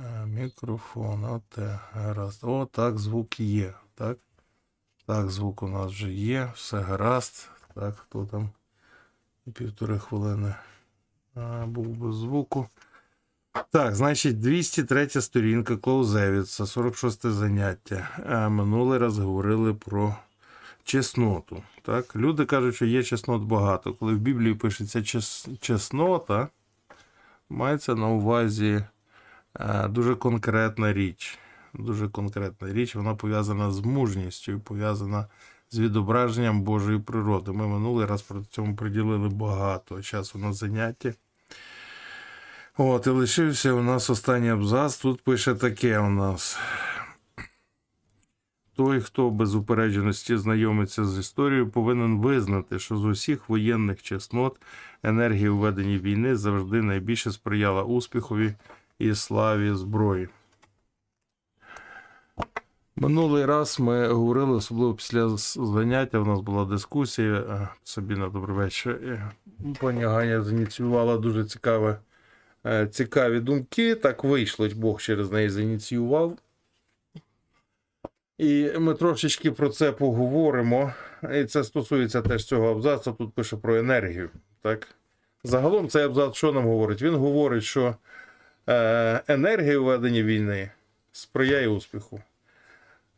Е, мікрофон. От, е, гаразд. О, так, звук є. Так, так, звук у нас вже є. Все гаразд. Так, хто там півтори хвилини а, е, був без звуку. Так, значить, 203 сторінка Клоузевіца, 46 заняття. А Минулий раз говорили про чесноту. Так? Люди кажуть, що є чеснот багато. Коли в Біблії пишеться чес... чеснота, мається на увазі Е, дуже конкретна річ. Дуже конкретна річ, вона пов'язана з мужністю пов'язана з відображенням Божої природи. Ми минулий раз про цьому приділили багато часу на заняття. От, і лишився у нас останній абзац. Тут пише таке у нас. Той, хто без упередженості знайомиться з історією, повинен визнати, що з усіх воєнних чеснот енергії введення війни завжди найбільше сприяла успіхові і славі зброї. Минулий раз ми говорили, особливо після заняття. У нас була дискусія. Е, Собі на добрий вечір. Пані Ганя зініціювала дуже цікаве, е, цікаві думки. Так вийшло, Бог через неї зініціював. І ми трошечки про це поговоримо. І це стосується теж цього абзацу. Тут пише про енергію. Так? Загалом цей абзац що нам говорить? Він говорить, що. Е, енергії ведення війни сприяє успіху.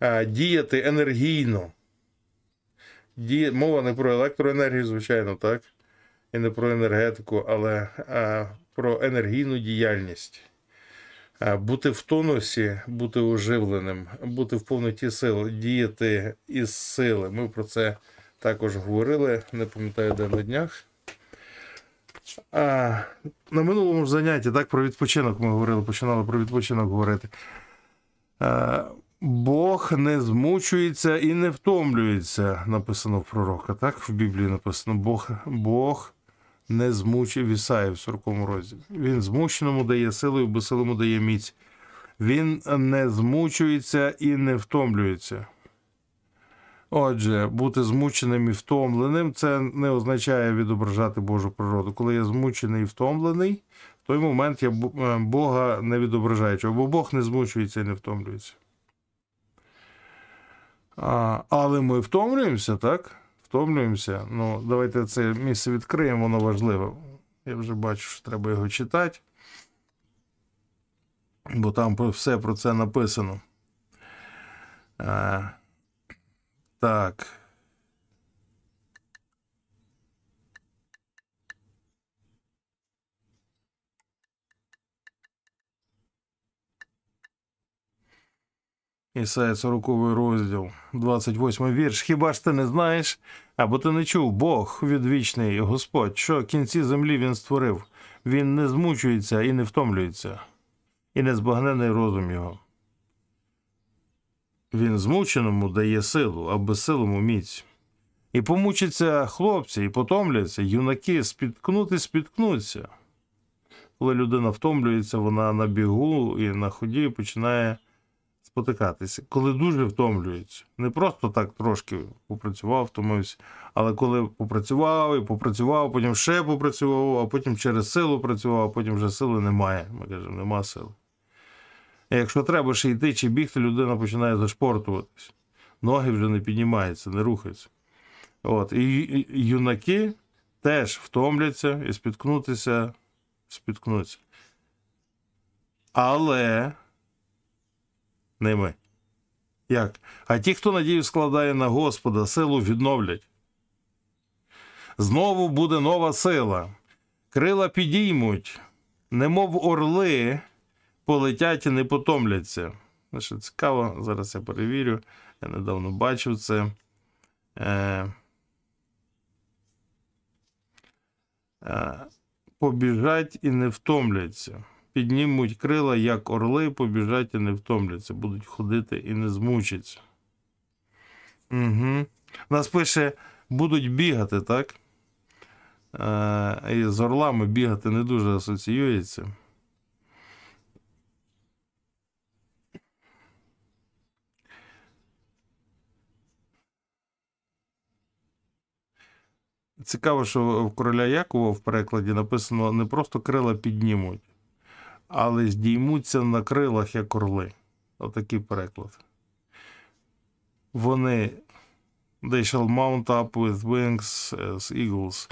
Е, діяти енергійно. Ді... Мова не про електроенергію, звичайно, так? І не про енергетику, але е, про енергійну діяльність. Бути в тонусі, бути оживленим, бути в повноті сил, діяти із сили. Ми про це також говорили, не пам'ятаю, де на днях. На минулому занятті так про відпочинок ми говорили, починали про відпочинок говорити. Бог не змучується і не втомлюється, написано в пророка. Так в Біблії написано: Бог Бог не змучив вісає в 40 розі. Він змученому дає силу і безсилому дає міць. Він не змучується і не втомлюється. Отже, бути змученим і втомленим це не означає відображати Божу природу. Коли я змучений і втомлений, в той момент я е, Бога не відображаю. бо Бог не змучується і не втомлюється. А, Але ми втомлюємося, так? Втомлюємося. Ну, давайте це місце відкриємо, воно важливе. Я вже бачу, що треба його читати. Бо там все про це написано. Е, так. Ісая, 40 розділ, 28 вірш. Хіба ж ти не знаєш? Або ти не чув Бог відвічний Господь, що кінці землі Він створив, він не змучується і не втомлюється, і не збагнений розум його. Він змученому дає силу, а безсилому міць. І помучаться хлопці, і потомляться, юнаки, спіткнути, спіткнуться. Коли людина втомлюється, вона на бігу і на ході починає спотикатися. Коли дуже втомлюється, не просто так трошки попрацював, втомився, але коли попрацював і попрацював, потім ще попрацював, а потім через силу працював, а потім вже сили немає. Ми кажемо, нема сили. Якщо треба ще йти чи бігти, людина починає зашпортуватись. Ноги вже не піднімаються, не рухаються. От. І юнаки теж втомляться і спіткнутися, спіткнуться. Але не ми. Як? А ті, хто надію складає на Господа, силу відновлять. Знову буде нова сила. Крила підіймуть, немов орли полетять і не потомляться. Що цікаво, зараз я перевірю. Я недавно бачив це. Е, е, Побіжать і не втомляться. Піднімуть крила, як орли, побіжать і не втомляться. Будуть ходити і не змучаться. Угу. Нас пише, будуть бігати, так? Е, І з орлами бігати не дуже асоціюється. Цікаво, що в короля Якова в перекладі написано не просто крила піднімуть, але здіймуться на крилах як орли. Отакий переклад. Вони They shall mount up with wings as eagles.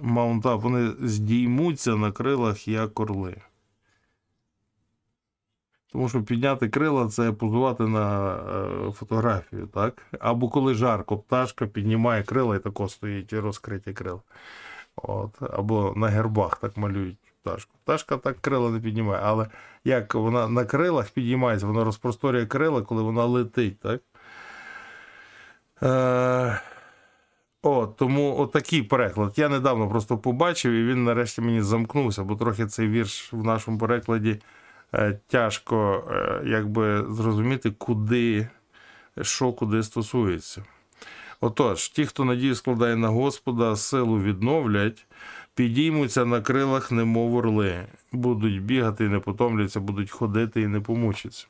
Mount up. Вони здіймуться на крилах як орли. Тому що підняти крила це позувати на е, фотографію, так? Або коли жарко, пташка піднімає крила і тако стоїть розкриті крила. От. Або на гербах так малюють пташку. Пташка так крила не піднімає, але як вона на крилах піднімається, вона розпросторює крила, коли вона летить, так? Е... О, тому отакий переклад. Я недавно просто побачив, і він нарешті мені замкнувся, бо трохи цей вірш в нашому перекладі. Е, тяжко е, якби зрозуміти, куди, що куди стосується. Отож, ті, хто надію складає на Господа, силу відновлять, підіймуться на крилах, немов орли, будуть бігати і не потомляться, будуть ходити і не помучаться.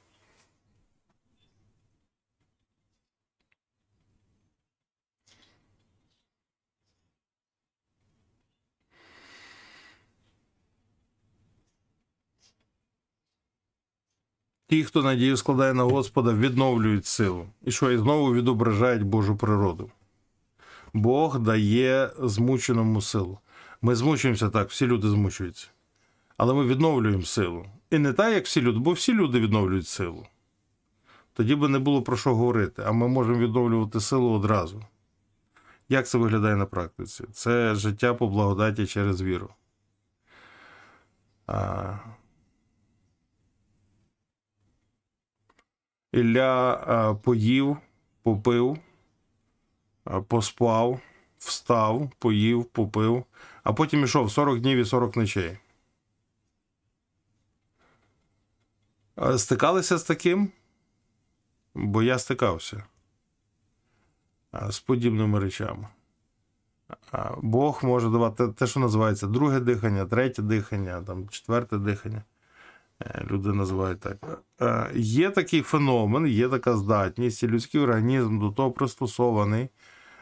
Ті, хто надію складає на Господа, відновлюють силу. І що і знову відображають Божу природу. Бог дає змученому силу. Ми змучуємося так, всі люди змучуються. Але ми відновлюємо силу. І не так, як всі люди, бо всі люди відновлюють силу. Тоді би не було про що говорити, а ми можемо відновлювати силу одразу. Як це виглядає на практиці? Це життя по благодаті через віру. А, Ілля е, поїв, попив, е, поспав, встав, поїв, попив, а потім ішов 40 днів і 40 ночей. Стикалися з таким, бо я стикався е, з подібними речами. Бог може давати те, що називається друге дихання, третє дихання, там, четверте дихання люди називають так. Е, є такий феномен, є така здатність, і людський організм до того пристосований,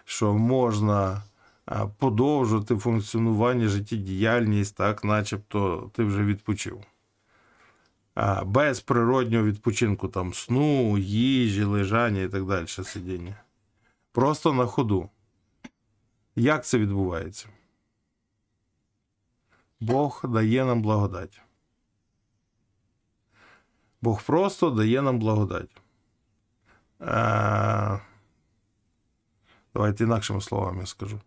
що можна е, подовжувати функціонування, життєдіяльність, так, начебто ти вже відпочив. Е, без природнього відпочинку, там сну, їжі, лежання і так далі сидіння. Просто на ходу. Як це відбувається? Бог дає нам благодать. Бог просто дає нам благодать. Е, Давайте інакшими словами скажу.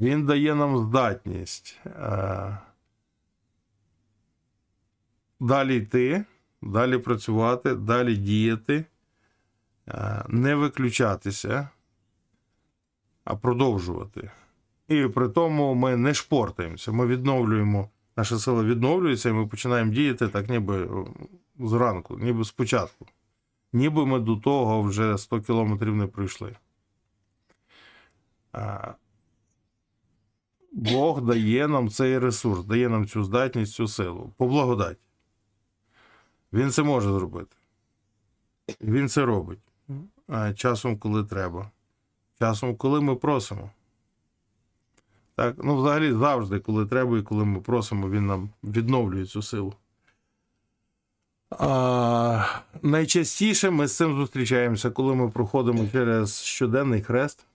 Він дає нам здатність. Е, Далі йти, далі працювати, далі діяти, е, не виключатися, а продовжувати. І при тому ми не шпортаємося. Ми відновлюємо, наша сила відновлюється, і ми починаємо діяти так, ніби зранку, ніби спочатку. Ніби ми до того вже 100 кілометрів не прийшли. Бог дає нам цей ресурс, дає нам цю здатність, цю силу. По благодаті. Він це може зробити. Він це робить. Часом, коли треба. Часом, коли ми просимо. Так, ну, взагалі, завжди, коли треба, і коли ми просимо, він нам відновлює цю силу. А, Найчастіше ми з цим зустрічаємося, коли ми проходимо через щоденний хрест,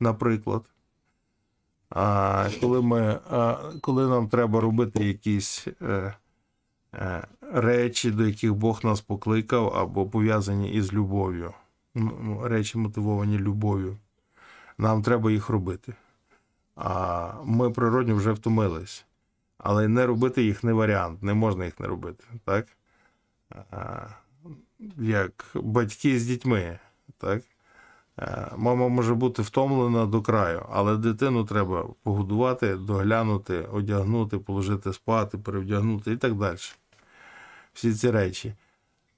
наприклад. А, Коли ми, а, коли нам треба робити якісь е, е, речі, до яких Бог нас покликав, або пов'язані із любов'ю, речі мотивовані любов'ю, нам треба їх робити. А ми природньо вже втомились але не робити їх не варіант, не можна їх не робити. так? Як батьки з дітьми. так? Мама може бути втомлена до краю, але дитину треба погодувати, доглянути, одягнути, положити спати, перевдягнути і так далі. Всі ці речі.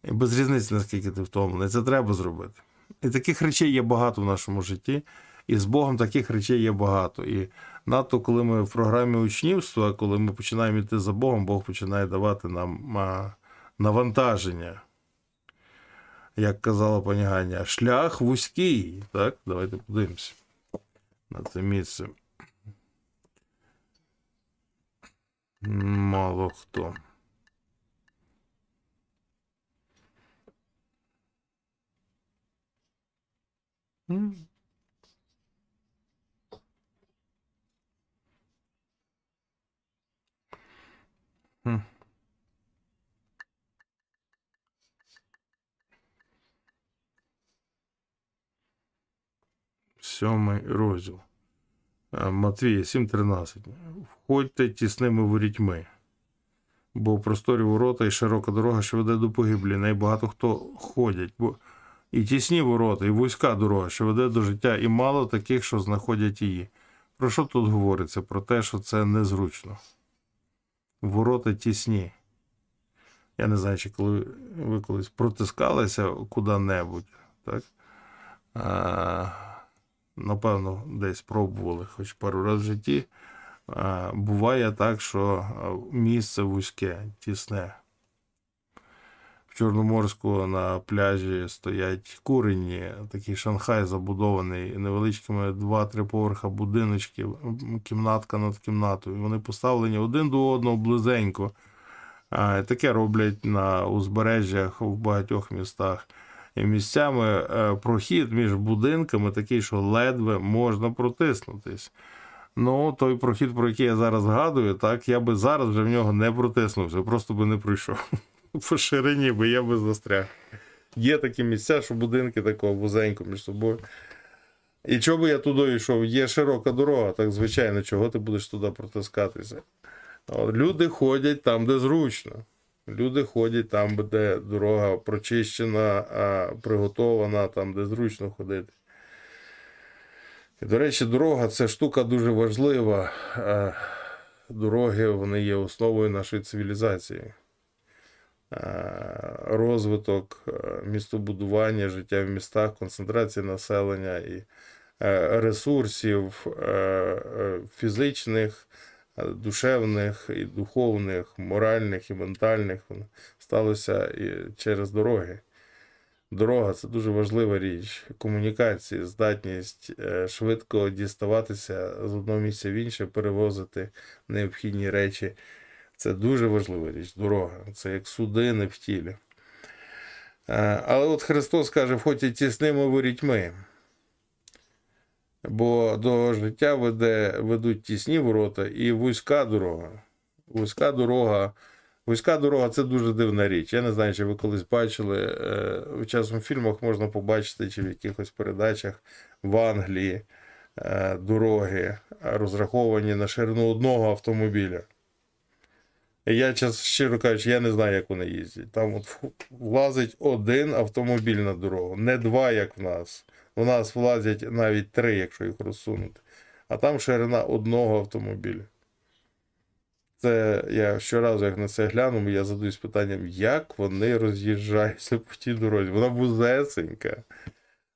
І без різниці, наскільки ти втомлений, це треба зробити. І таких речей є багато в нашому житті, і з Богом таких речей є багато. І надто коли ми в програмі учнівства, коли ми починаємо йти за Богом, Бог починає давати нам навантаження. Як казала пані Ганя, шлях вузький. Так, Давайте подивимося на це місце. Мало хто. Mm. 7 розділ. Е, Матвія 7,13. Входьте тісними ворітьми, бо в просторі ворота і широка дорога, що веде до погиблі. Найбагато хто ходять. Бо і тісні ворота, і вузька дорога, що веде до життя, і мало таких, що знаходять її. Про що тут говориться? Про те, що це незручно. Ворота тісні. Я не знаю, чи коли ви колись протискалися куди-небудь, так? А... Е, напевно, десь пробували хоч пару разів в житті. Е, буває так, що е, місце вузьке, тісне. В Чорноморську на пляжі стоять курені, такий Шанхай забудований, невеличкими 2-3 поверха будиночки, кімнатка над кімнатою. Вони поставлені один до одного близенько. Е, таке роблять на узбережжях в багатьох містах місцями е, прохід між будинками такий, що ледве можна протиснутись. Ну, той прохід, про який я зараз згадую, так я би зараз вже в нього не протиснувся, просто би не пройшов. По ширині, бо я би застряг. Є такі місця, що будинки такого вузенько між собою. І чого би я туди йшов? Є широка дорога, так звичайно, чого ти будеш туди протискатися. Люди ходять там, де зручно. Люди ходять там, де дорога прочищена, приготована, там, де зручно ходити. І, До речі, дорога це штука дуже важлива. Дороги вони є основою нашої цивілізації. Розвиток, містобудування, життя в містах, концентрація населення і е, ресурсів е, е, фізичних. Е, душевних, і духовних, моральних, і ментальних сталося е, через дороги. Дорога це дуже важлива річ. Комунікації, здатність е, швидко діставатися з одного місця в інше, перевозити необхідні речі. Це дуже важлива річ. Дорога. Це як судини в тілі. Але от Христос каже, хоч і тісними ворітьми бо до життя веде, ведуть тісні ворота і вузька дорога. Вузька дорога. Вузька дорога це дуже дивна річ. Я не знаю, чи ви колись бачили. У е, часом фільмах можна побачити, чи в якихось передачах в Англії е, дороги е, розраховані на ширину одного автомобіля. Я час, щиро кажучи, я не знаю, як вони їздять. Там от влазить один автомобіль на дорогу, не два, як в нас. У нас влазять навіть три, якщо їх розсунути. А там ширина одного автомобіля. Це я щоразу, як на це гляну, я задаюсь питанням, як вони роз'їжджаються по тій дорозі. Вона бузесенька.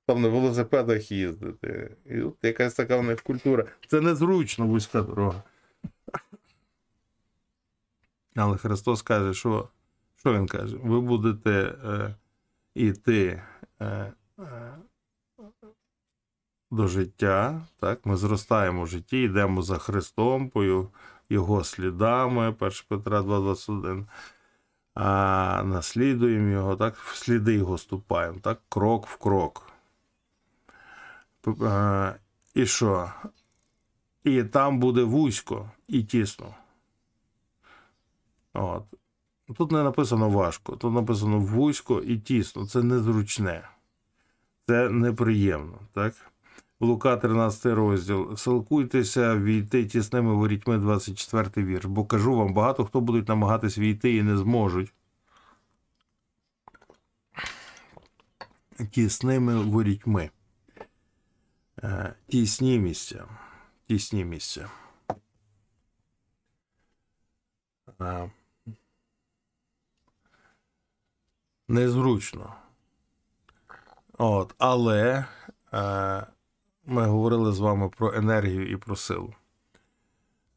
Там на велосипедах їздити. І от якась така в них культура. Це незручно вузька дорога. Але Христос каже, що що Він каже? Ви будете е, іти. Е, е, до життя. Так? Ми зростаємо в житті, йдемо за Христом, по Його слідами, 1 Петра 2,21. А наслідуємо його, так, в сліди його ступаємо, так, крок в крок. і що? І там буде вузько і тісно. От. Тут не написано важко, тут написано вузько і тісно. Це незручне, це неприємно, так? Лука, 13 розділ. Силкуйтеся війти тісними ворітьми, 24 вірш. Бо кажу вам, багато хто будуть намагатись війти і не зможуть. Тісними ворітьми. Е, тісні місця. Тісні місця. Е, незручно. От, Але. Е, ми говорили з вами про енергію і про силу.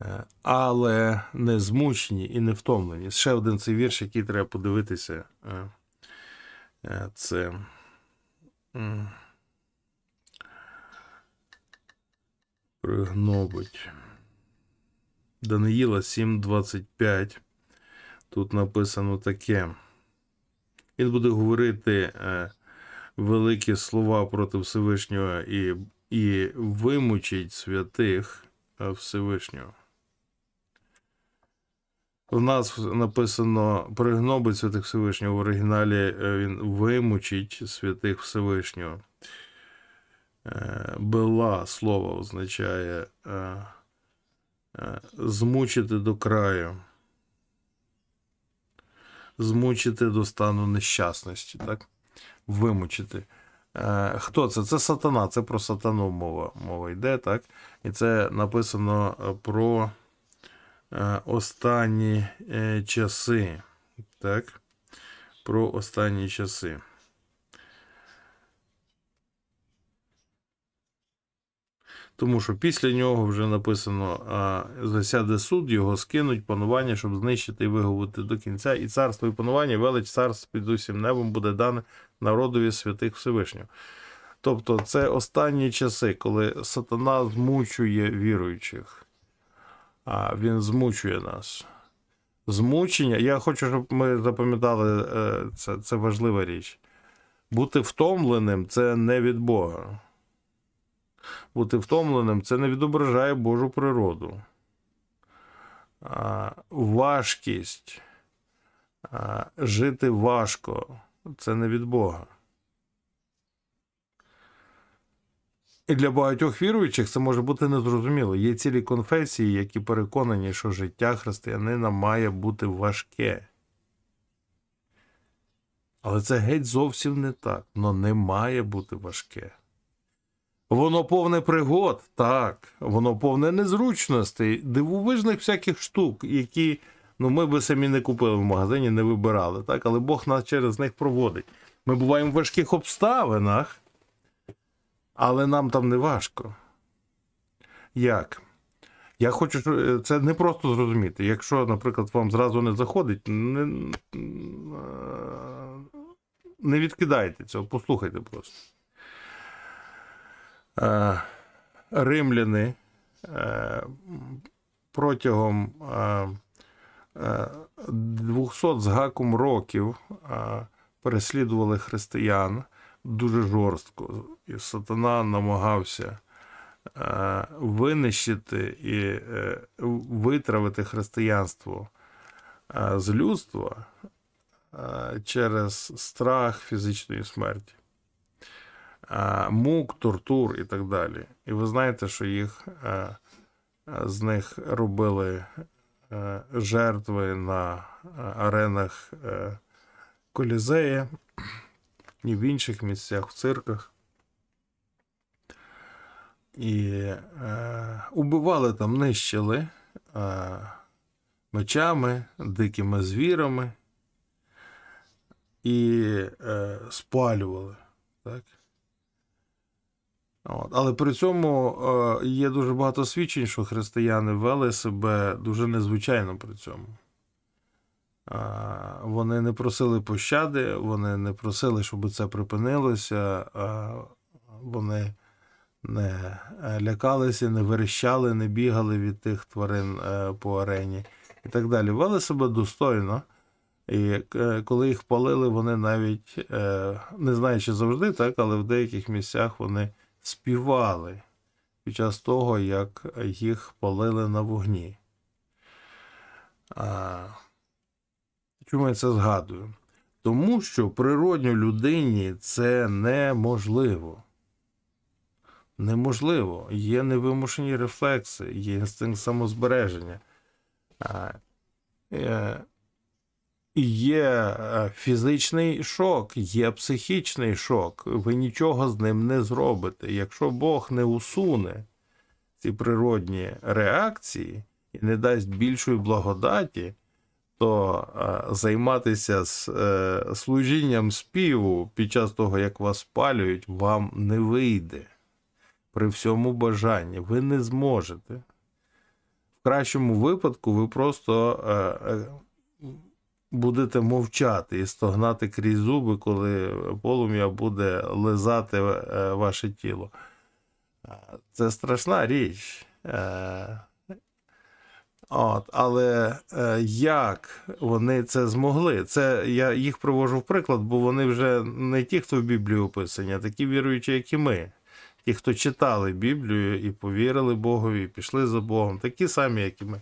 Е, але не змучені і не втомлені. Ще один цей вірш, який треба подивитися. Е, е, це. Пригнобить. Даниїла 7.25. Тут написано таке. Він буде говорити великі слова проти Всевишнього і і вимучить святих е, Всевишнього. У нас написано пригнобить святих Всевишнього. В оригіналі е, він вимучить святих Всевишнього. Е, Бела слово означає змучити до краю. Змучити до стану нещасності, так? Вимучити. Е, хто це? Це сатана, це про сатану мова мова йде, так? І це написано е, про е, останні часи. Так? Про останні часи. Тому що після нього вже написано: засяде суд, його скинуть, панування, щоб знищити і виговити до кінця. І царство і панування, велич царств під усім небом буде дане народові святих Всевишнього. Тобто, це останні часи, коли сатана змучує віруючих, а він змучує нас. Змучення. Я хочу, щоб ми запам'ятали, е, це, це важлива річ. Бути втомленим це не від Бога. Бути втомленим це не відображає Божу природу. А, Важкість. А, Жити важко це не від Бога. І для багатьох віруючих це може бути незрозуміло. Є цілі конфесії, які переконані, що життя християнина має бути важке. Але це геть зовсім не так. Воно не має бути важке. Воно повне пригод, так, воно повне незручностей, дивовижних всяких штук, які Ну ми би самі не купили в магазині, не вибирали, так? Але Бог нас через них проводить. Ми буваємо в важких обставинах, але нам там не важко. Як? Я хочу е, це не просто зрозуміти. Якщо, наприклад, вам зразу не заходить, не е, не відкидайте цього, послухайте просто. Е, римляни протягом 200 з гаком років переслідували християн дуже жорстко, і сатана намагався винищити і е, витравити християнство з людства через страх фізичної смерті, мук, тортур і так далі. І ви знаєте, що їх з них робили Е, жертви на е, аренах е, колізея і в інших місцях в цирках. І е, убивали там, нищили е, мечами, дикими звірами і е, спалювали. Так? От. Але при цьому е, є дуже багато свідчень, що християни вели себе дуже незвичайно при цьому. Е, вони не просили пощади, вони не просили, щоб це припинилося, е, вони не лякалися, не верещали, не бігали від тих тварин по арені і так далі. Вели себе достойно. І коли їх палили, вони навіть, не знаю, чи завжди так, але в деяких місцях вони співали під час того, як їх палили на вогні. А, Чому я це згадую? Тому що природньо людині це неможливо. Неможливо. Є невимушені рефлекси, є інстинкт самозбереження. А, е, Є е, фізичний шок, є психічний шок. Ви нічого з ним не зробите. Якщо Бог не усуне ці природні реакції і не дасть більшої благодаті, то е, займатися з е, служінням співу під час того, як вас спалюють, вам не вийде. При всьому бажанні ви не зможете. В кращому випадку ви просто будете мовчати і стогнати крізь зуби, коли полум'я буде лизати е, ваше тіло. Е, це страшна річ. Е, от, Але як вони це змогли? Це Я їх привожу в приклад, бо вони вже не ті, хто в Біблії описані, а такі віруючі, як і ми. Ті, хто читали Біблію і повірили Богові, і пішли за Богом, такі самі, як і ми.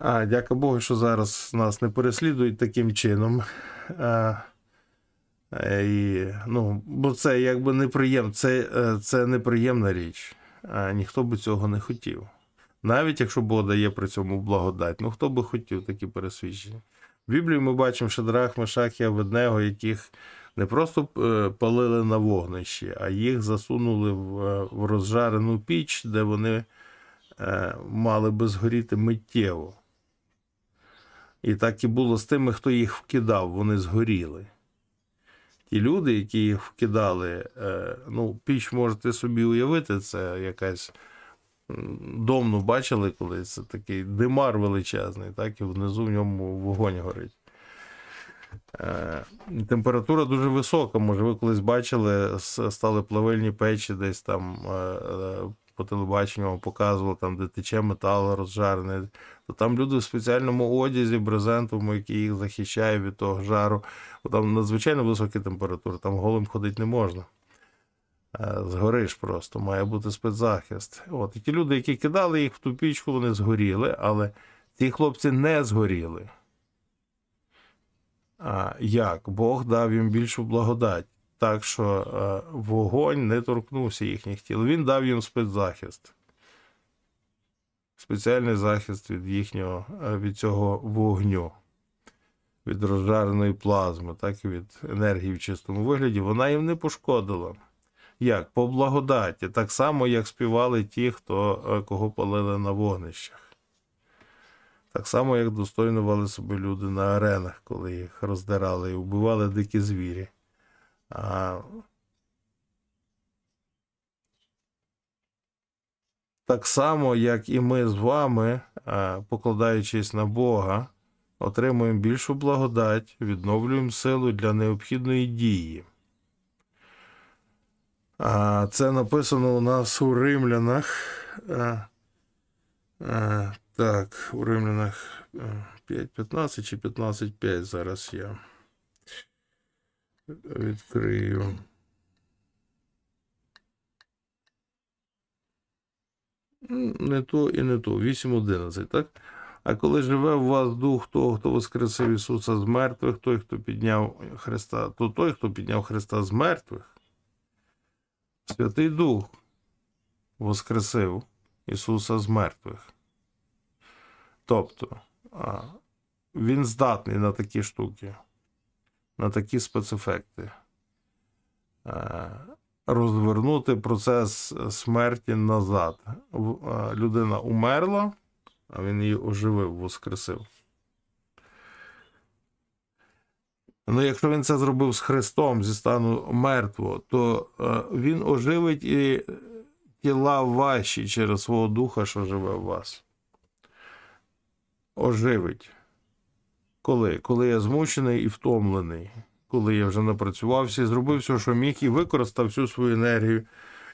А, дякую Богу, що зараз нас не переслідують таким чином. А, е, і, ну, Бо це якби неприємно, це е, це неприємна річ. А, Ніхто би цього не хотів. Навіть якщо Бог дає при цьому благодать, ну хто би хотів такі пересвідчення? В Біблії ми бачимо Шадрах, Мешах і Аведнего, яких не просто е, палили на вогнищі, а їх засунули в, в розжарену піч, де вони. Мали би згоріти миттєво. І так і було з тими, хто їх вкидав, вони згоріли. Ті люди, які їх вкидали, е, ну, піч можете собі уявити, це якась домну бачили коли це такий димар величезний, так, і внизу в ньому вогонь горить. Е, температура дуже висока. Може, ви колись бачили, стали плавильні печі десь там е, по телебаченню показували, там, де тече метал розжарений то там люди в спеціальному одязі, брезентовому, який їх захищає від того жару. Бо там надзвичайно високі температури, там голим ходити не можна. Е, Згориш просто, має бути спецзахист. От і ті люди, які кидали їх в ту пічку, вони згоріли, але ці хлопці не згоріли. А Як? Бог дав їм більшу благодать. Так що е, вогонь не торкнувся їхніх тіл. Він дав їм спецзахист спеціальний захист від їхнього е, від цього вогню, від розжареної плазми, так і від енергії в чистому вигляді, вона їм не пошкодила. Як? По благодаті, так само, як співали ті, хто е, кого палили на вогнищах. Так само, як достойнували вали себе люди на аренах, коли їх роздирали і вбивали дикі звірі. А Так само, як і ми з вами, е, покладаючись на Бога, отримуємо більшу благодать, відновлюємо силу для необхідної дії. Це написано у нас у Римлянах. Е, е, так, у Римлянах 5.15 чи 15.5 зараз я відкрию. Не то і не то. 8.11, так? А коли живе у вас дух того, хто воскресив Ісуса з мертвих, той, хто підняв Христа, то той, хто підняв Христа з мертвих, Святий Дух воскресив Ісуса з мертвих. Тобто, Він здатний на такі штуки, на такі спецефекти. Е, розвернути процес смерті назад. Е, людина умерла, а він її оживив, воскресив. Ну, якщо він це зробив з Христом зі стану мертвого, то е, він оживить і тіла ваші через свого духа, що живе в вас. Оживить. Коли? Коли я змучений і втомлений коли я вже напрацювався, зробив все, що міг, і використав всю свою енергію.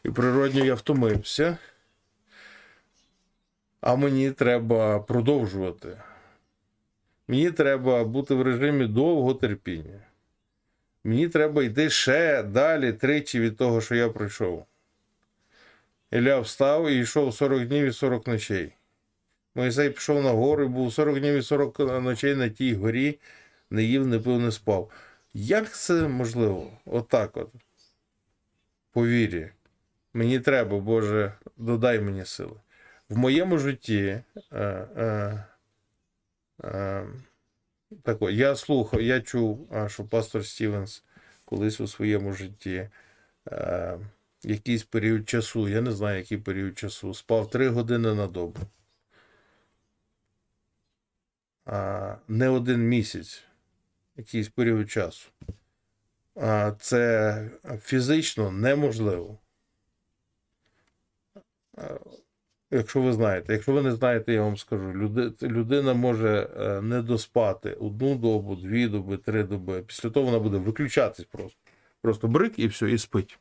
І природньо я втомився. А мені треба продовжувати. Мені треба бути в режимі довго терпіння. Мені треба йти ще далі тричі від того, що я пройшов. Ілля встав і йшов 40 днів і 40 ночей. Моїсей пішов на гору і був 40 днів і 40 ночей на тій горі, не їв, не пив, не спав. Як це можливо? Отак от, от. Мені треба, Боже, додай мені сили. В моєму житті. Е, е, е, так от, Я слухав, я чув, що пастор Стівенс колись у своєму житті е, якийсь період часу, я не знаю, який період часу, спав три години на добу. Е, не один місяць якийсь період часу, це фізично неможливо. Якщо ви знаєте, якщо ви не знаєте, я вам скажу, людина може е, не доспати одну добу, дві доби, три доби. Після того вона буде виключатись просто. Просто брик і все, і спить.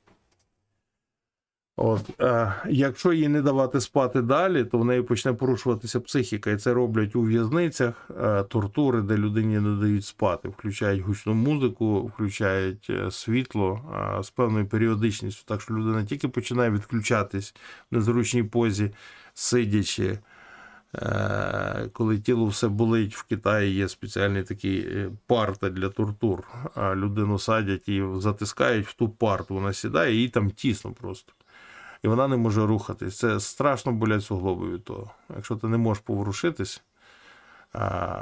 От, е, Якщо їй не давати спати далі, то в неї почне порушуватися психіка, і це роблять у в'язницях е, тортури, де людині не дають спати, включають гучну музику, включають е, світло е, з певною періодичністю. Так що людина тільки починає відключатись в незручній позі, сидячи. Е, коли тіло все болить в Китаї, є спеціальні такі е, парти для тортур. Людину садять і затискають в ту парту, вона сідає, і їй там тісно просто і вона не може рухатись. Це страшно болять суглоби від того. Якщо ти не можеш поворушитись, а,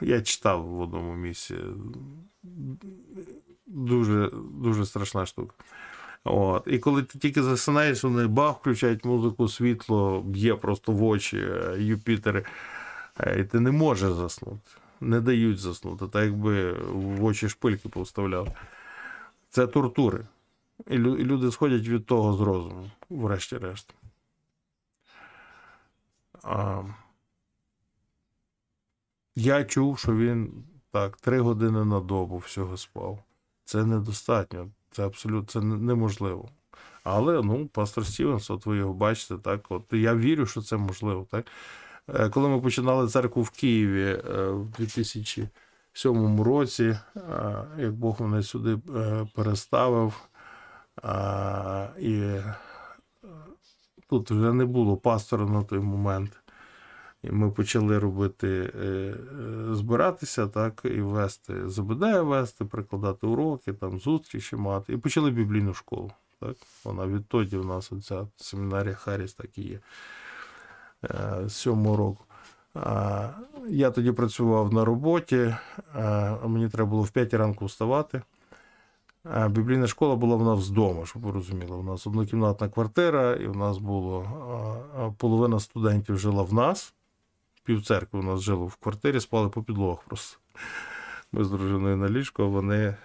я читав в одному місці. Дуже дуже страшна штука. От. І коли ти тільки засинаєш, вони бах, включають музику, світло б'є просто в очі, е, Юпітери, е, і ти не можеш заснути. Не дають заснути, так якби в очі шпильки повставляли. Це тортури. І люди сходять від того з розуму, врешті-решт. Я чув, що він так, три години на добу всього спав. Це недостатньо, це абсолютно це неможливо. Але ну, пастор Стівенс, от ви його бачите, так, от я вірю, що це можливо. так. Е, коли ми починали церкву в Києві е, в 2007 році, е, як Бог мене сюди переставив. А, І е, тут вже не було пастора на той момент. І Ми почали робити, е, е, збиратися так, і вести ЗБД, вести, прикладати уроки, там зустрічі мати. І почали біблійну школу. Так? Вона відтоді в нас оця семінарія Харіс так і є з сьомого року. Я тоді працював на роботі, мені треба було в 5 ранку вставати. Біблійна школа була в нас вдома, щоб ви розуміли. У нас однокімнатна квартира, і в нас було половина студентів жила в нас. пів церкви у нас жило в квартирі, спали по підлогах просто. Ми з дружиною на ліжко, вони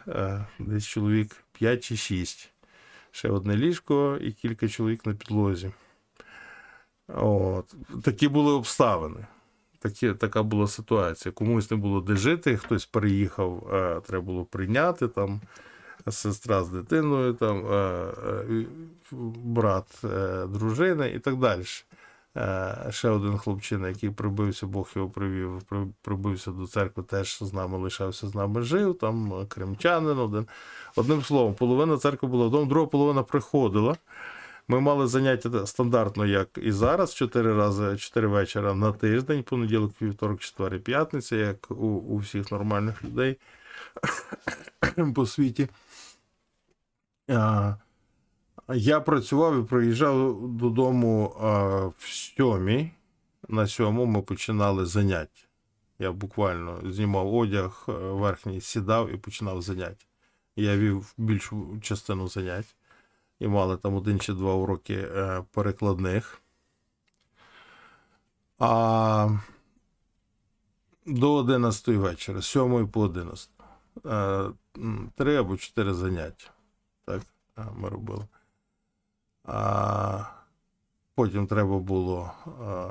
десь чоловік 5 чи 6. Ще одне ліжко і кілька чоловік на підлозі. От. Такі були обставини. Такі, Така була ситуація. Комусь не було де жити, хтось переїхав, треба було прийняти там. сестра з дитиною, там, е, е, брат е, дружини і так далі. Ще один хлопчина, який прибився, Бог його привів, прибився до церкви, теж з нами лишався, з нами жив, там кримчанин. один. Одним словом, половина церкви була вдома, друга половина приходила. Ми мали заняття стандартно, як і зараз, чотири рази, чотири вечора на тиждень, понеділок, вівторок, четвер і п'ятниця, як у, у всіх нормальних людей по світі. Я працював і приїжджав додому в сьомій. На сьому ми починали занять. Я буквально знімав одяг, е, верхній сідав і починав занять. Я вів більшу частину занять і мали там один чи два уроки е, перекладних. А До 11 вечора, з 7 по 11. Е, три або чотири заняття ми робили. А Потім треба було а,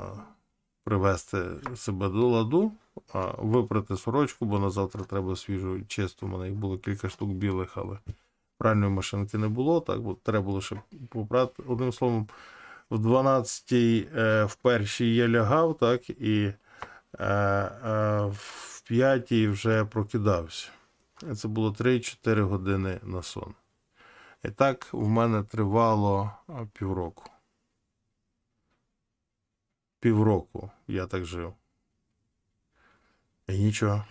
привести себе до ладу, а, випрати сорочку, бо на завтра треба свіжу чисту. У мене їх було кілька штук білих, але пральної машинки не було. Так, бо треба було ще попрати. Одним словом, в 12-й е, в першій я лягав, так, і е, е, в п'ятій вже прокидався. Це було 3-4 години на сон. І так в мене тривало півроку. Півроку я так жив. І нічого.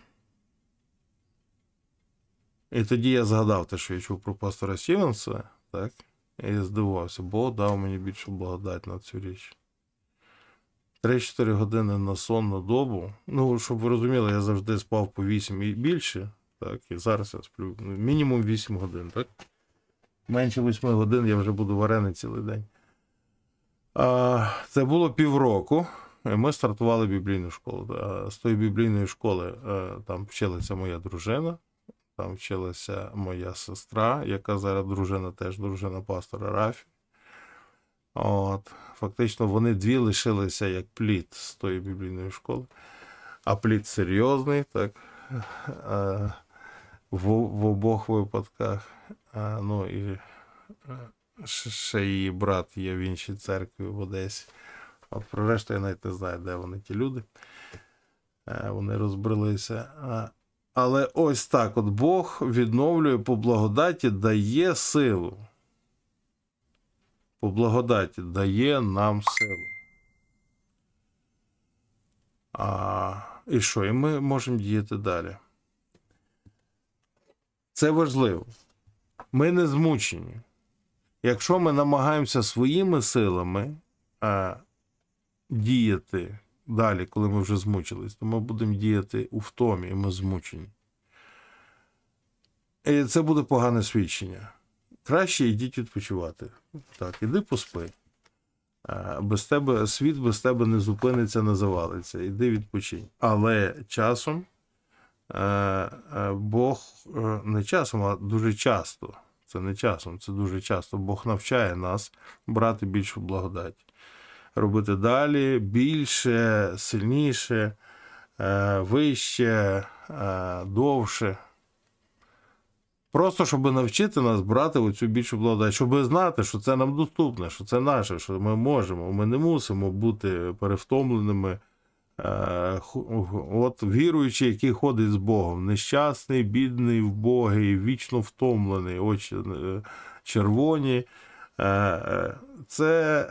І тоді я згадав те, що я чув про пастора Сівенса, так? І я здивувався, бо дав мені більшу благодать на цю річ. 3-4 години на сон на добу. Ну, щоб ви розуміли, я завжди спав по 8 і більше. так, І зараз я сплю ну, мінімум 8 годин, так? менше восьми годин я вже буду варений цілий день. Це було півроку. Ми стартували біблійну школу. Е, з тої біблійної школи е, там вчилася моя дружина, там вчилася моя сестра, яка зараз дружина теж дружина пастора Рафі. От, Фактично, вони дві лишилися як плід з тої біблійної школи, а плід серйозний, так е, в, в обох випадках ну і е, ще її брат є в іншій церкві в Одесі. От про решту я навіть не знаю, де вони ті люди. Е, вони розбрелися. Але ось так: от Бог відновлює по благодаті, дає силу. По благодаті дає нам силу. А, І що? І ми можемо діяти далі. Це важливо. Ми не змучені. Якщо ми намагаємося своїми силами а, е, діяти далі, коли ми вже змучились, то ми будемо діяти у втомі, і ми змучені. І Це буде погане свідчення. Краще йдіть відпочивати. Так, іди поспи. Е, без тебе світ без тебе не зупиниться, не завалиться. Іди відпочинь. Але часом е, Бог не часом, а дуже часто. Це не часом, це дуже часто. Бог навчає нас брати більшу благодать, робити далі більше, сильніше, е, вище, е, довше. Просто, щоб навчити нас брати оцю більшу благодать, щоб знати, що це нам доступне, що це наше, що ми можемо. Ми не мусимо бути перевтомленими. Е, от віруючий, який ходить з Богом, нещасний, бідний, вбогий, вічно втомлений, очі е, червоні. Е, це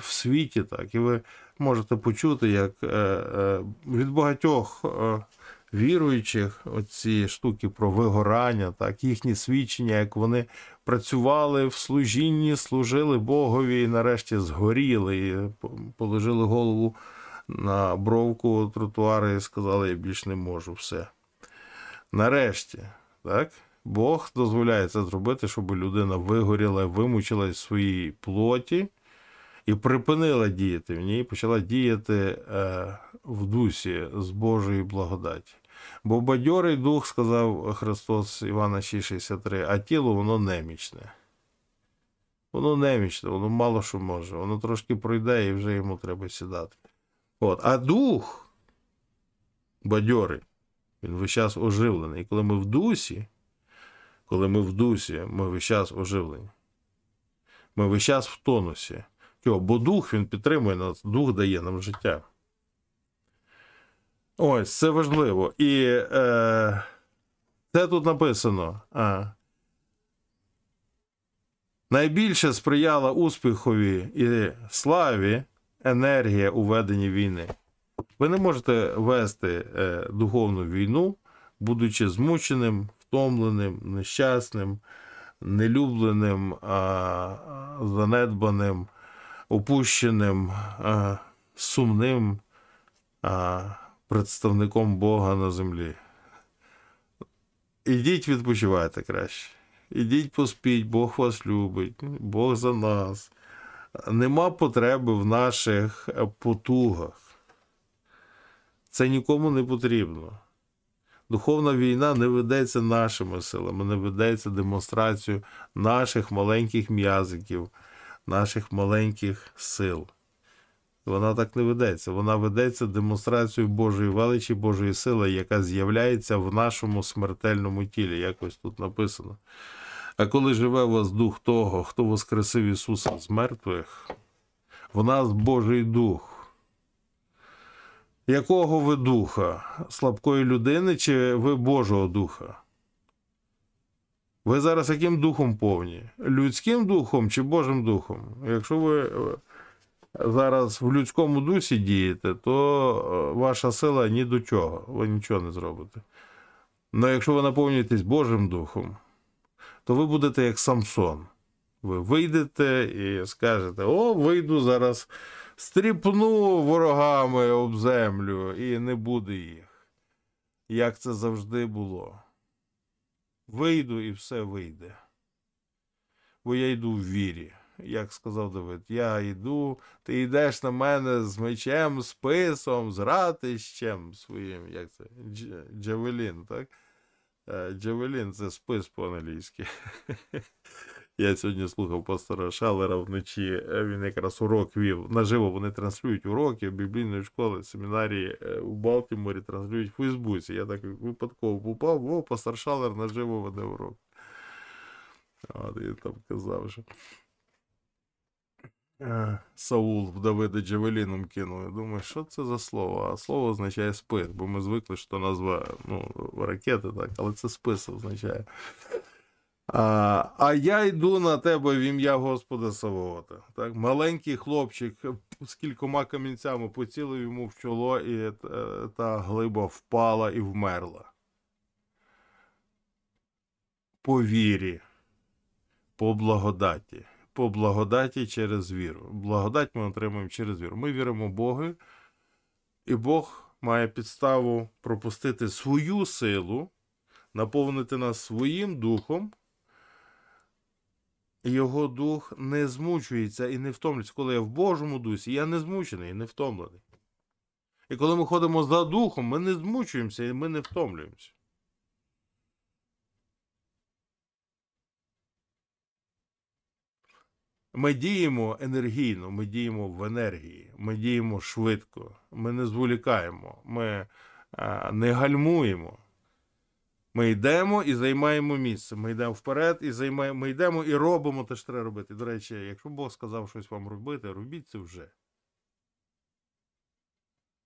в світі так. І ви можете почути, як від багатьох віруючих оці штуки про вигорання, так, їхні свідчення, як вони працювали в служінні, служили Богові і нарешті згоріли, і положили голову на бровку тротуара і сказала, я більше не можу все. Нарешті, так? Бог дозволяє це зробити, щоб людина вигоріла, вимучилась в своїй плоті і припинила діяти в ній, почала діяти е, в дусі з Божої благодаті. Бо бадьорий дух, сказав Христос Івана 6,63, а тіло воно немічне. Воно немічне, воно мало що може, воно трошки пройде і вже йому треба сідати. От. А дух бадьорий, він весь час оживлений. І коли ми в дусі, коли ми в дусі, ми весь час оживлені. Ми весь час в тонусі. Чого? Бо дух він підтримує нас, дух дає нам життя. Ось, це важливо. І е, це тут написано. А, Найбільше сприяла успіхові і славі енергія у веденні війни. Ви не можете вести е, духовну війну, будучи змученим, втомленим, нещасним, нелюбленим, е, занедбаним, опущеним, е, сумним е, представником Бога на землі. Ідіть, відпочивайте краще. Ідіть поспіть, Бог вас любить, Бог за нас нема потреби в наших е, потугах. Це нікому не потрібно. Духовна війна не ведеться нашими силами, не ведеться демонстрацією наших маленьких м'язиків, наших маленьких сил. Вона так не ведеться. Вона ведеться демонстрацією Божої величі, Божої сили, яка з'являється в нашому смертельному тілі. Якось тут написано. А коли живе в вас дух того, хто воскресив Ісуса з мертвих, в нас Божий Дух. Якого ви духа? Слабкої людини, чи ви Божого духа? Ви зараз яким духом повні? Людським духом чи Божим духом? Якщо ви е, зараз в людському дусі дієте, то е, ваша сила ні до чого, ви нічого не зробите. Але ну, якщо ви наповнюєтесь Божим духом, то ви будете як Самсон. Ви вийдете і скажете: О, вийду зараз, стріпну ворогами об землю, і не буде їх. Як це завжди було. Вийду і все вийде. Бо я йду в вірі. Як сказав Давид, я йду, ти йдеш на мене з мечем, з писом, з ратищем своїм, як це, Джавелін, так? Э, Джавелін це спис по-англійськи. Я сьогодні слухав пастора Шалера вночі. Е, він якраз урок вів. Наживо вони транслюють уроки в біблійної школи, семінарії е, у Балтіморі транслюють в Фейсбуці. Я так випадково попав, о, пастор Шалер наживо веде урок. От, і там казав, що Саул в Давида Джавеліном кинув. думаю, що це за слово? А слово означає спис, бо ми звикли, що назва ну, ракети, так, але це спис означає. А а я йду на тебе в ім'я Господа Савоота. Так? Маленький хлопчик з кількома камінцями поцілив йому в чоло, і е, та глиба впала і вмерла. По вірі, по благодаті по благодаті через віру. Благодать ми отримуємо через віру. Ми віримо Богу, і Бог має підставу пропустити свою силу, наповнити нас своїм духом. Його дух не змучується і не втомлюється. Коли я в Божому дусі, я не змучений і не втомлений. І коли ми ходимо за духом, ми не змучуємося і ми не втомлюємося. Ми діємо енергійно, ми діємо в енергії, ми діємо швидко, ми не зволікаємо, ми е, не гальмуємо. Ми йдемо і займаємо місце. Ми йдемо вперед і займаємо. Ми йдемо і робимо те, що треба робити. До речі, якщо Бог сказав щось вам робити, робіть це вже.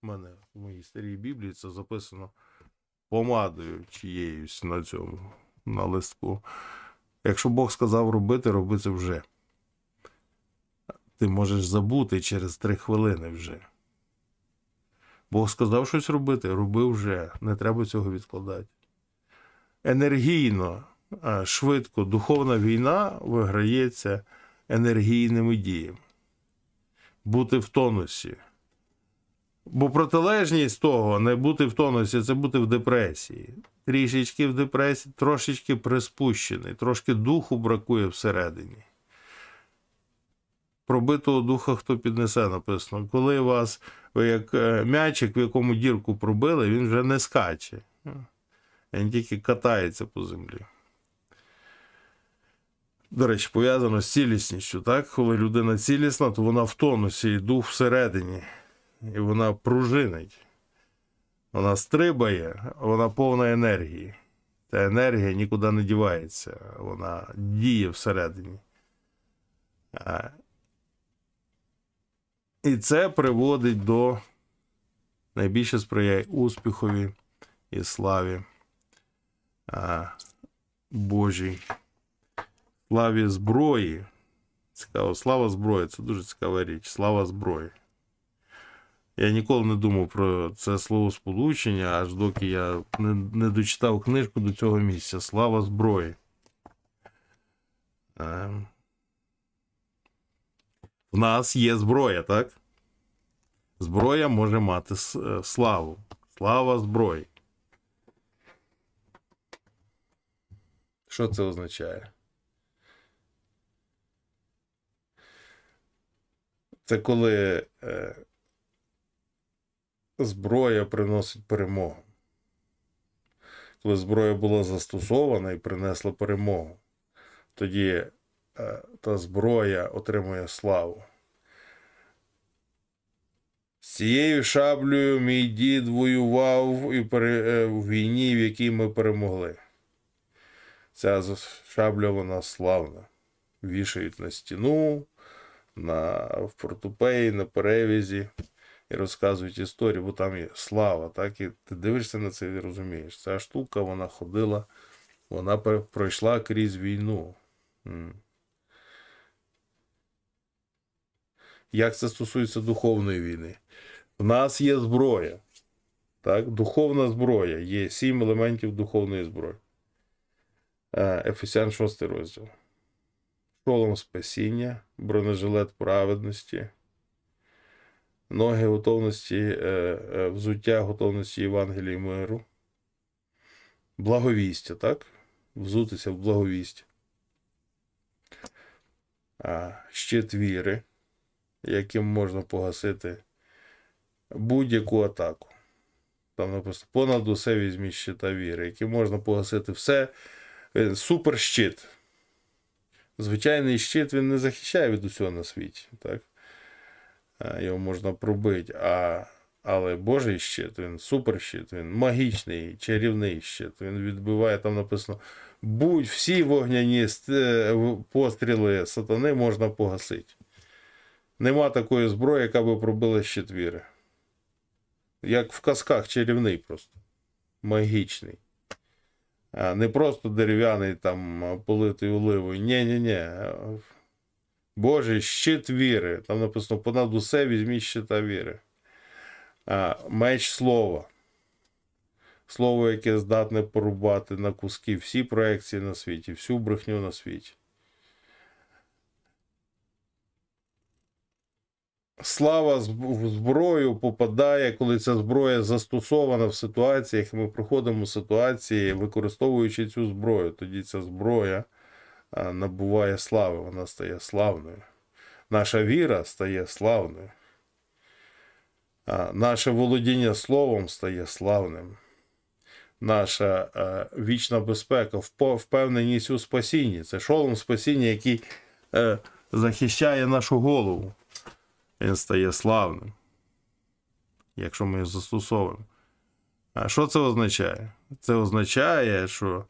У мене в моїй старій Біблії це записано помадою чиєюсь на цьому на листку. Якщо Бог сказав робити, роби це вже ти можеш забути через три хвилини вже. Бог сказав щось робити, роби вже, не треба цього відкладати. Енергійно, швидко, духовна війна виграється енергійними діями. Бути в тонусі. Бо протилежність того, не бути в тонусі, це бути в депресії. Трішечки в депресії, трошечки приспущений, трошки духу бракує всередині пробитого духа хто піднесе, написано. Коли вас, ви як е, м'ячик, в якому дірку пробили, він вже не скаче. Він тільки катається по землі. До речі, пов'язано з цілісністю. так? Коли людина цілісна, то вона в тонусі і дух всередині. І вона пружинить. Вона стрибає, вона повна енергії. Та енергія нікуди не дівається, вона діє всередині. І це приводить до найбільше сприяє успіхові і славі а, Божій. Славі зброї. Цікаво, слава зброї це дуже цікава річ. Слава зброї. Я ніколи не думав про це слово сполучення, аж доки я не, не дочитав книжку до цього місця. Слава зброї. А, ем, в нас є зброя, так? Зброя може мати е, славу. Слава зброї. Що це означає? Це коли е, зброя приносить перемогу. Коли зброя була застосована і принесла перемогу, тоді Е, та зброя отримує славу. З цією шаблею мій дід воював і пере... Е, в війні, в якій ми перемогли. Ця шабля вона славна. Вішають на стіну, на... в портупеї, на перевізі і розказують історію, бо там є слава. так? І ти дивишся на це і розумієш. Ця штука вона ходила, вона пройшла крізь війну. як це стосується духовної війни. В нас є зброя. Так? Духовна зброя. Є сім елементів духовної зброї. Е, Ефесян 6 розділ. Шолом спасіння, бронежилет праведності, ноги готовності, е, е, взуття готовності Євангелії миру. Благовістя, так? Взутися в благовість. Щит віри яким можна погасити будь-яку атаку. Там написано понад усе візьміть щита віри, яким можна погасити все. Е, супер щит. Звичайний щит він не захищає від усього на світі. так? Е, його можна пробити. а але Божий щит, він супер щит, він магічний, чарівний щит. Він відбиває, там написано, будь-всі вогняні е, постріли сатани можна погасити. Нема такої зброї, яка би пробила щитвіри. Як в казках чарівний просто. Магічний. А Не просто дерев'яний там политий оливою. ні ні ні Боже, щит віри. Там написано понад усе візьміть щита віри. А, Меч слова. Слово, яке здатне порубати на куски всі проекції на світі, всю брехню на світі. Слава в зброю попадає, коли ця зброя застосована в ситуаціях. Ми проходимо в ситуації, використовуючи цю зброю. Тоді ця зброя набуває слави, вона стає славною. Наша віра стає славною. Наше володіння словом стає славним. Наша вічна безпека, впевненість у спасінні. Це шолом спасіння, який е, захищає нашу голову він стає славним, якщо ми його застосовуємо. А що це означає? Це означає, що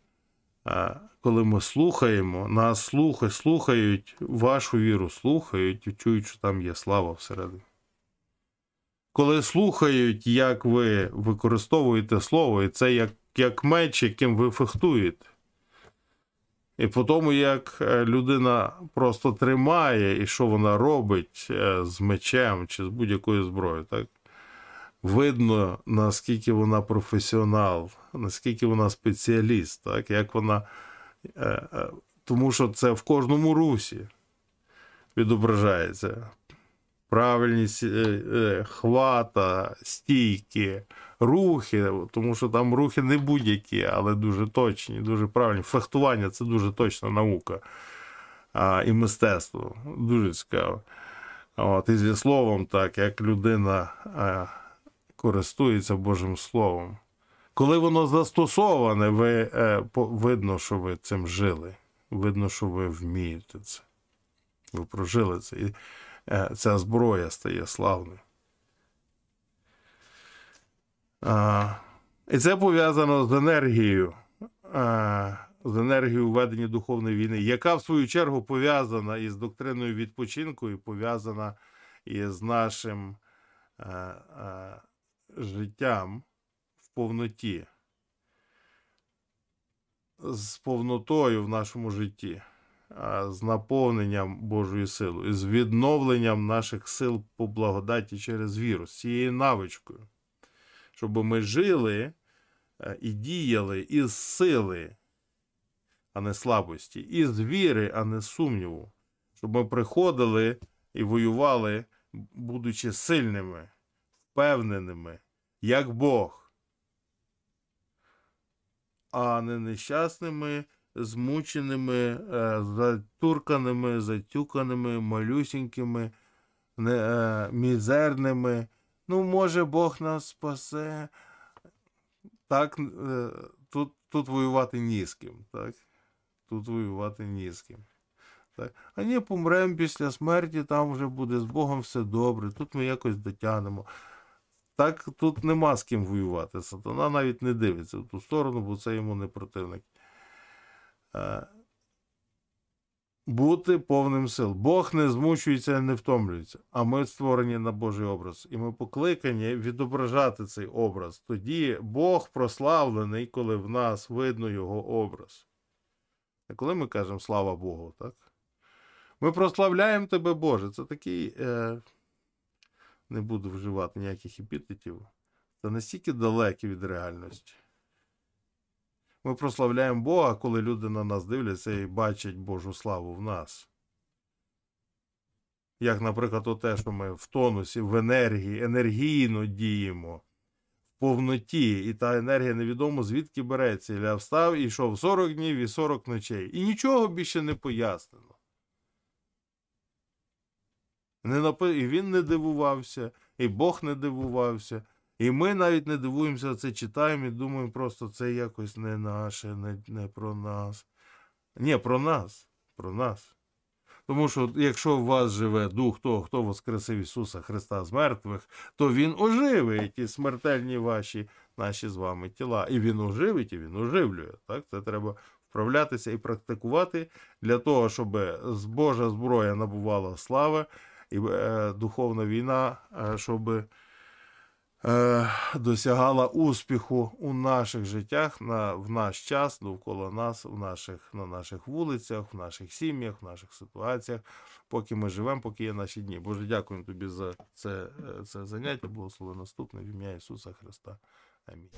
коли ми слухаємо, нас слухають, слухають, вашу віру слухають і чують, що там є слава всередині. Коли слухають, як ви використовуєте слово, і це як як меч, яким ви фехтуєте. І по тому, як е, людина просто тримає і що вона робить е, з мечем чи з будь-якою зброєю, так видно, наскільки вона професіонал, наскільки вона спеціаліст, так, як вона. Е, тому що це в кожному русі відображається правильність е, е, хвата, стійки, рухи, тому що там рухи не будь-які, але дуже точні, дуже правильні. Фехтування це дуже точна наука а, і мистецтво. Дуже цікаве. От, І зі словом, так, як людина е, користується Божим Словом. Коли воно застосоване, ви, е, по, видно, що ви цим жили. Видно, що ви вмієте це. Ви прожили це. І Е, ця зброя стає славною. І це пов'язано з енергією, е, з енергією ведення духовної війни, яка в свою чергу пов'язана із доктриною відпочинку і пов'язана із нашим е, життям в повноті, з повнотою в нашому житті з наповненням Божої сили, з відновленням наших сил по благодаті через віру, з цією навичкою, щоб ми жили е, і діяли із сили, а не слабості, із віри, а не сумніву, щоб ми приходили і воювали, будучи сильними, впевненими, як Бог, а не нещасними змученими, е, затурканими, затюканими, малюсінькими, е, мізерними. Ну, може, Бог нас спасе. Так, е, Тут тут воювати ні з ким. Так? Тут воювати ні з ким. Так. А ні, помремо після смерті, там вже буде з Богом все добре, тут ми якось дотягнемо. Так тут нема з ким воювати. Сатана навіть не дивиться в ту сторону, бо це йому не противник. Е, бути повним сил. Бог не змучується, і не втомлюється, а ми створені на Божий образ. І ми покликані відображати цей образ. Тоді Бог прославлений, коли в нас видно його образ. А коли ми кажемо слава Богу, так? Ми прославляємо тебе, Боже. Це такий. Е... Не буду вживати ніяких епітетів, Це настільки далекий від реальності. Ми прославляємо Бога, коли люди на нас дивляться і бачать Божу славу в нас. Як, наприклад, те, що ми в тонусі, в енергії, енергійно діємо, в повноті, і та енергія невідомо звідки береться. Ілля встав і йшов 40 днів і 40 ночей. І нічого більше не пояснено. Не нап... І він не дивувався, і Бог не дивувався. І ми навіть не дивуємося, це читаємо і думаємо, просто це якось не наше, не, не про нас. Ні, про нас, про нас. Тому що якщо у вас живе дух того, хто воскресив Ісуса Христа з мертвих, то Він оживить ті смертельні ваші наші з вами тіла. І Він оживить, і він оживлює. Так? Це треба вправлятися і практикувати для того, щоб Божа зброя набувала слави, і е, духовна війна, е, щоб. Е, досягала успіху у наших життях на, в наш час, довкола нас, в наших, на наших вулицях, в наших сім'ях, в наших ситуаціях, поки ми живемо, поки є наші дні. Боже, дякую тобі за це, е, це заняття. Благослови наступне в ім'я Ісуса Христа. Амінь.